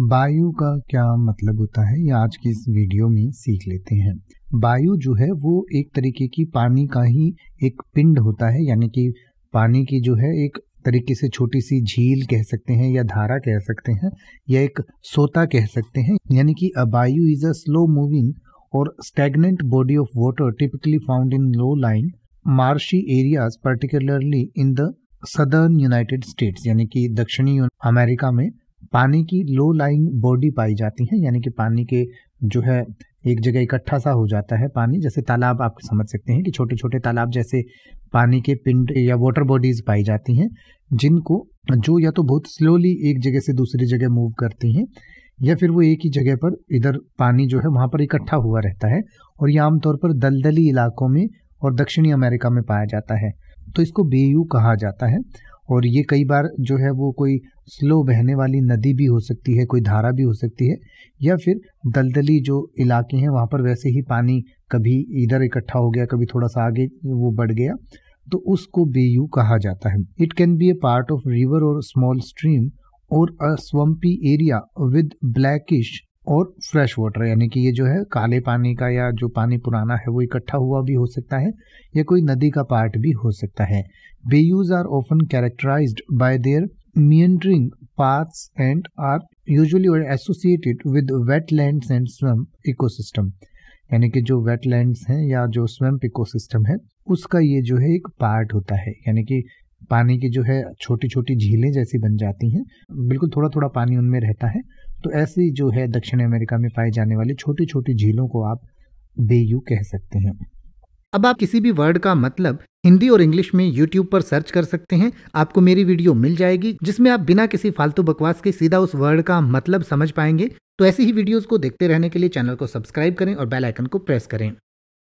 वायु का क्या मतलब होता है ये आज की इस वीडियो में सीख लेते हैं वायु जो है वो एक तरीके की पानी का ही एक पिंड होता है यानी कि पानी की जो है एक तरीके से छोटी सी झील कह सकते हैं या धारा कह सकते हैं या एक सोता कह सकते हैं यानी कि bayou is a slow moving or stagnant body of water typically found in low lying marshy areas particularly in the southern United States यानी कि दक्षिणी अमेरिका में पानी की लो लाइंग बॉडी पाई जाती है यानी कि पानी के जो है एक जगह इकट्ठा सा हो जाता है पानी जैसे तालाब आप समझ सकते हैं कि छोटे छोटे तालाब जैसे पानी के पिंड या वाटर बॉडीज़ पाई जाती हैं जिनको जो या तो बहुत स्लोली एक जगह से दूसरी जगह मूव करती हैं या फिर वो एक ही जगह पर इधर पानी जो है वहाँ पर इकट्ठा हुआ रहता है और ये आमतौर पर दलदली इलाकों में और दक्षिणी अमेरिका में पाया जाता है तो इसको बेयू कहा जाता है और ये कई बार जो है वो कोई स्लो बहने वाली नदी भी हो सकती है कोई धारा भी हो सकती है या फिर दलदली जो इलाके हैं वहाँ पर वैसे ही पानी कभी इधर इकट्ठा हो गया कभी थोड़ा सा आगे वो बढ़ गया तो उसको बेयू कहा जाता है it can be a part of river or small stream or a swampy area with brackish or fresh water यानी कि ये जो है काले पानी का या जो पानी पुराना है वो इकट्ठा हुआ भी हो सकता है या कोई नदी का पार्ट भी हो सकता है bayous are often characterized by their and are usually associated with wetland and and ecosystem यानी कि जो लैंड हैं या जो इको सिस्टम है उसका ये जो है एक पार्ट होता है यानी कि पानी की जो है छोटी छोटी झीलें जैसी बन जाती हैं बिल्कुल थोड़ा थोड़ा पानी उनमें रहता है तो ऐसी जो है दक्षिण अमेरिका में पाई जाने वाली छोटी छोटी झीलों को आप बेयू कह सकते हैं अब आप किसी भी वर्ड का मतलब हिंदी और इंग्लिश में यूट्यूब पर सर्च कर सकते हैं आपको मेरी वीडियो मिल जाएगी जिसमें आप बिना किसी फालतू बकवास के सीधा उस वर्ड का मतलब समझ पाएंगे तो ऐसी ही वीडियोस को देखते रहने के लिए चैनल को सब्सक्राइब करें और बेल आइकन को प्रेस करें